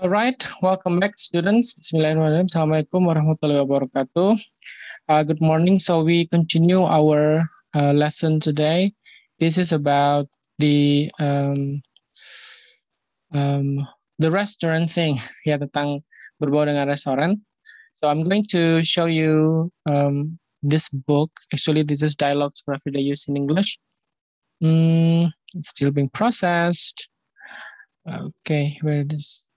Alright, welcome back students. Bismillahirrahmanirrahim. Assalamualaikum warahmatullahi wabarakatuh. Uh, good morning. So we continue our uh, lesson today. This is about the um, um, the restaurant thing. Yeah, tentang berbau dengan restoran. So I'm going to show you um, this book. Actually, this is Dialogues for Everyday Use in English. Mm, it's still being processed. Okay, where it is.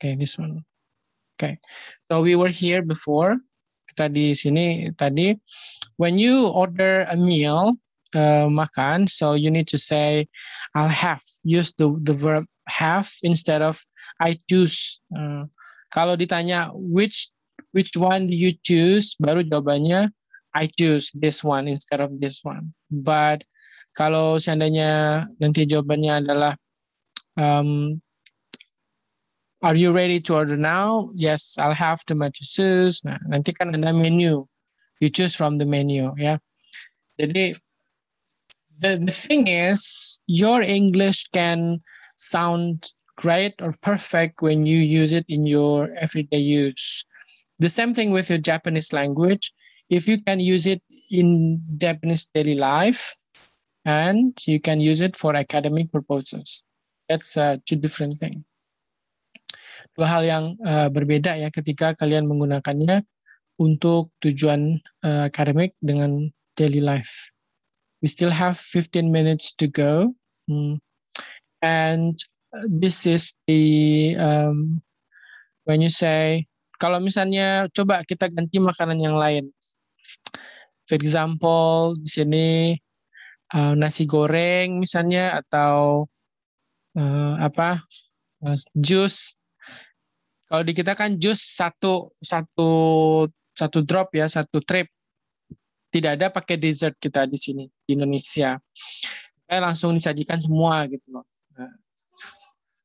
Okay, this one. Okay, so we were here before. Kita di sini tadi. When you order a meal, uh, makan, so you need to say, I'll have. Use the, the verb have instead of I choose. Uh, kalau ditanya which which one do you choose, baru jawabannya I choose this one instead of this one. But kalau seandainya nanti jawabannya adalah um, Are you ready to order now? Yes, I'll have tomato sauce. Nah, nanti kan ada menu. You choose from the menu, Yeah? Jadi, the, the thing is, your English can sound great or perfect when you use it in your everyday use. The same thing with your Japanese language. If you can use it in Japanese daily life, and you can use it for academic purposes. That's uh, two different things. dua hal yang uh, berbeda ya ketika kalian menggunakannya untuk tujuan uh, eh, akademik dengan daily life. We still have 15 minutes to go. Hmm. And eh, this is the um, when you say kalau misalnya coba kita ganti makanan yang lain. For example, di sini uh, nasi goreng misalnya atau uh, apa uh, jus kalau di kita kan jus satu satu satu drop ya, satu trip. Tidak ada pakai dessert kita di sini di Indonesia. Kayak langsung disajikan semua gitu loh.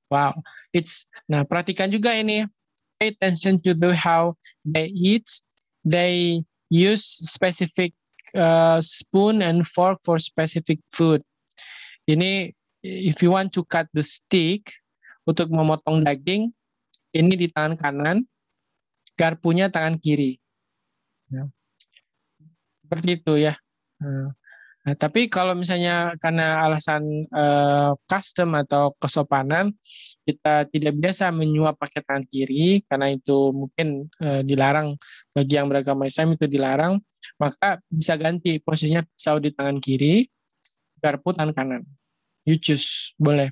wow, it's nah perhatikan juga ini. Pay attention to the how they eat. They use specific uh, spoon and fork for specific food. Ini if you want to cut the steak untuk memotong daging, ini di tangan kanan, garpunya tangan kiri. Ya. Seperti itu ya. Hmm. Nah, tapi kalau misalnya karena alasan eh, custom atau kesopanan, kita tidak biasa menyuap pakai tangan kiri karena itu mungkin eh, dilarang bagi yang beragama Islam itu dilarang, maka bisa ganti posisinya pisau di tangan kiri, garpu tangan kanan. You choose, boleh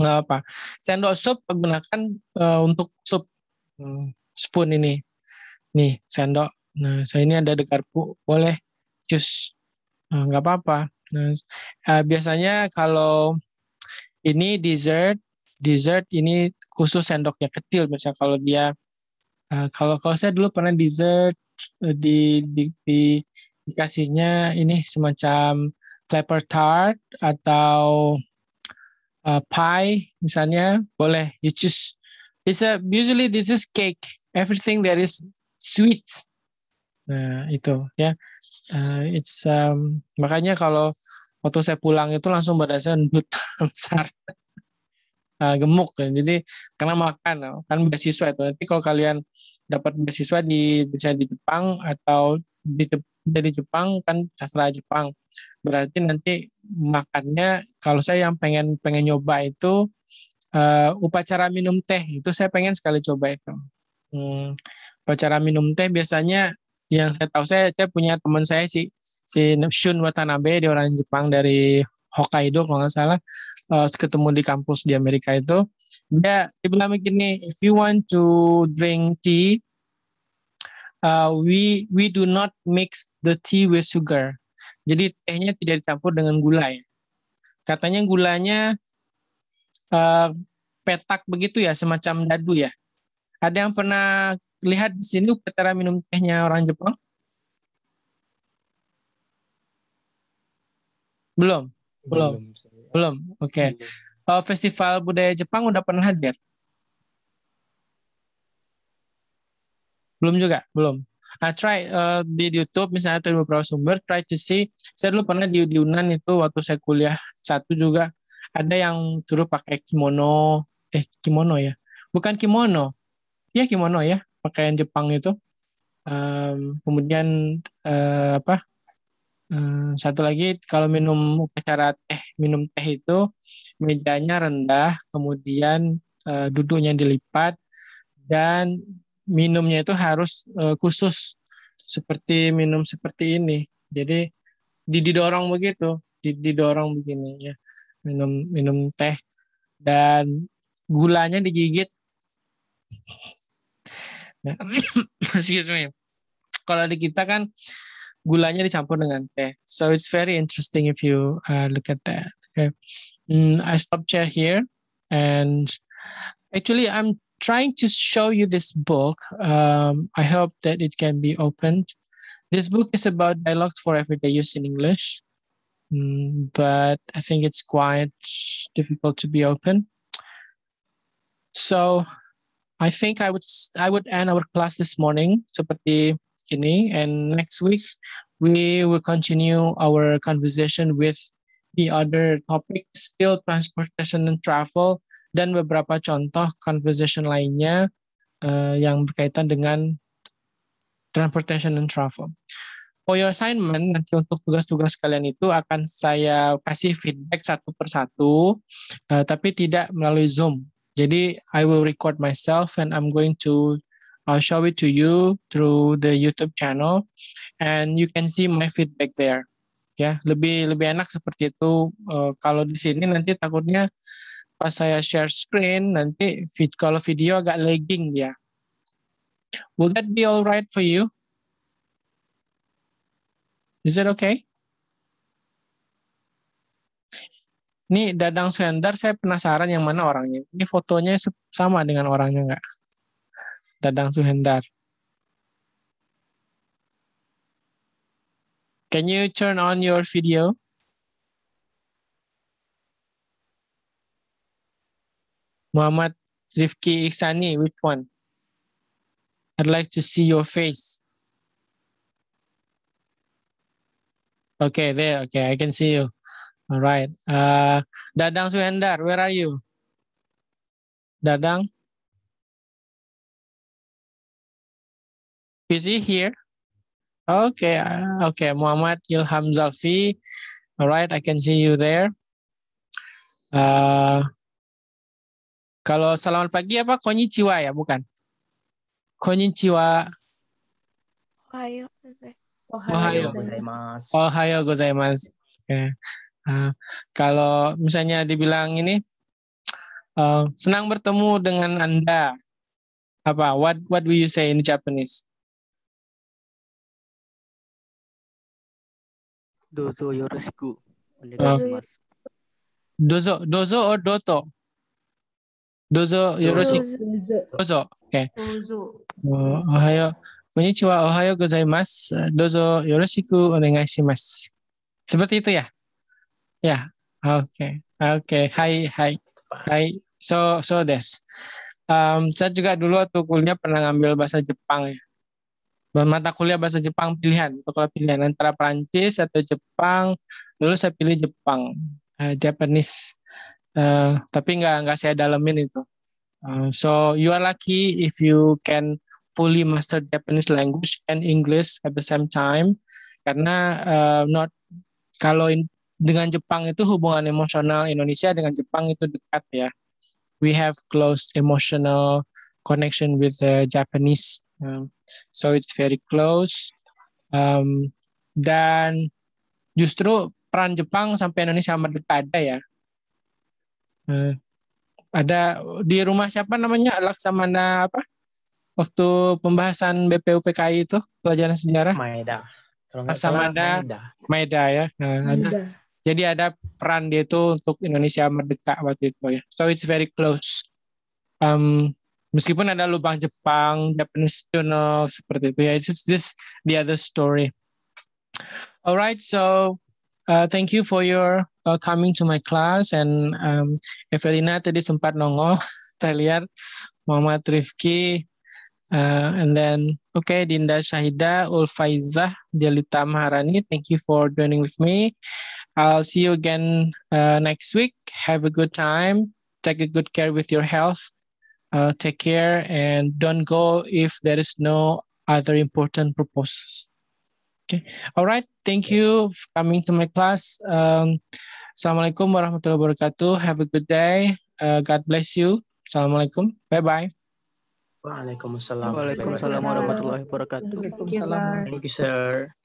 nggak apa. Sendok sup gunakan uh, untuk sup hmm, spoon ini. Nih sendok. Nah, saya so ini ada dekarpu. Boleh jus. Nah, nggak apa-apa. Nah, uh, biasanya kalau ini dessert, dessert ini khusus sendoknya kecil. Misalnya kalau dia, uh, kalau kalau saya dulu pernah dessert di, di, di dikasihnya ini semacam clapper tart atau uh, pie misalnya boleh you choose it's a usually this is cake everything that is sweet nah itu ya uh, it's um, makanya kalau waktu saya pulang itu langsung berasa endut besar uh, gemuk ya. jadi karena makan oh, kan beasiswa itu nanti kalau kalian dapat beasiswa di misalnya di Jepang atau di dari Jepang kan sastra Jepang. Berarti nanti makannya kalau saya yang pengen pengen nyoba itu uh, upacara minum teh itu saya pengen sekali coba itu. Hmm, upacara minum teh biasanya yang saya tahu saya saya punya teman saya si si Shun Watanabe dia orang Jepang dari Hokkaido kalau nggak salah uh, ketemu di kampus di Amerika itu dia bilang begini if you want to drink tea uh, we we do not mix the tea with sugar. Jadi tehnya tidak dicampur dengan gula ya. Katanya gulanya uh, petak begitu ya, semacam dadu ya. Ada yang pernah lihat di sini upacara minum tehnya orang Jepang? Belum, belum, belum. belum. Oke, okay. uh, festival budaya Jepang udah pernah hadir? Belum juga, belum. I try uh, di YouTube misalnya beberapa sumber, try to see. Saya dulu pernah di, Yunan itu waktu saya kuliah satu juga ada yang suruh pakai kimono, eh kimono ya, bukan kimono, ya kimono ya, pakaian Jepang itu. Um, kemudian uh, apa? Um, satu lagi kalau minum upacara teh, minum teh itu mejanya rendah, kemudian uh, duduknya dilipat dan minumnya itu harus uh, khusus seperti minum seperti ini. Jadi didorong begitu, didorong begini ya. Minum minum teh dan gulanya digigit. Nah, excuse me. Kalau di kita kan gulanya dicampur dengan teh. So it's very interesting if you uh, look at that. Okay. Mm, I stop share here and actually I'm trying to show you this book. Um, I hope that it can be opened. This book is about dialogues for everyday use in English, mm, but I think it's quite difficult to be open. So I think I would I would end our class this morning seperti ini, and next week we will continue our conversation with the other topic, still transportation and travel, dan beberapa contoh conversation lainnya uh, yang berkaitan dengan transportation and travel. For your assignment, nanti untuk tugas-tugas kalian itu akan saya kasih feedback satu persatu, uh, tapi tidak melalui Zoom. Jadi, I will record myself and I'm going to I'll show it to you through the YouTube channel, and you can see my feedback there. Ya, lebih lebih enak seperti itu. Uh, kalau di sini nanti takutnya pas saya share screen nanti vid kalau video agak lagging ya. Will that be alright for you? Is it okay? Ini Dadang suhendar saya penasaran yang mana orangnya. Ini fotonya sama dengan orangnya nggak? Dadang Suhendar. Can you turn on your video? Muhammad Rifki Iksani, which one? I'd like to see your face. Okay, there. Okay, I can see you. All right. Uh, Dadang Suhendar, where are you? Dadang? Is he here? Okay, uh, okay. Muhammad Ilham Zalfi. All right, I can see you there. Uh, kalau selamat pagi apa konnichiwa ya, bukan? Konnichiwa. Ohayo. Ohayo gozaimasu. Ohayo gozaimasu. Okay. Uh, kalau misalnya dibilang ini uh, senang bertemu dengan Anda. Apa what what do you say in Japanese? Dozo yoroshiku. Uh, dozo, dozo or doto? dozo dozo dozo oke ohayo ohayo onegaishimasu. seperti itu ya? Ya. Yeah. Oke. Okay. Oke. Okay. Hai, hai. Hai. So, so des. Um, saya juga dulu waktu kuliah pernah ngambil bahasa Jepang ya. Mata kuliah bahasa Jepang pilihan, kalau pilihan antara Prancis atau Jepang, lalu saya pilih Jepang, uh, Japanese. Eh, tapi nggak nggak saya dalemin itu. Uh, so you are lucky if you can fully master Japanese language and English at the same time karena uh, not kalau in, dengan Jepang itu hubungan emosional Indonesia dengan Jepang itu dekat ya. We have close emotional connection with the Japanese, um, so it's very close. Um, dan justru peran Jepang sampai Indonesia merdeka ada ya. Eh, ada di rumah siapa namanya Laksamana apa? Waktu pembahasan BPUPKI itu pelajaran sejarah. Maeda. Laksamana Maeda. Maeda ya. Nah, Maeda. Ada. Jadi ada peran dia itu untuk Indonesia merdeka waktu itu ya. So it's very close. Um, meskipun ada lubang Jepang, Japanese journal seperti itu ya. It's just the other story. Alright, so uh, thank you for your uh, coming to my class and um, Evelina tadi sempat nongol saya lihat Muhammad Rifki uh, and then okay Dinda Syahida Ulfaiza, Jelita Maharani thank you for joining with me I'll see you again uh, next week have a good time take a good care with your health uh, take care and don't go if there is no other important purposes Okay. All Thank you for coming to my class. Um, Assalamualaikum warahmatullahi wabarakatuh. Have a good day. Uh, God bless you. Assalamualaikum. Bye-bye. Waalaikumsalam. Waalaikumsalam warahmatullahi wabarakatuh. Waalaikumsalam. Thank you, sir.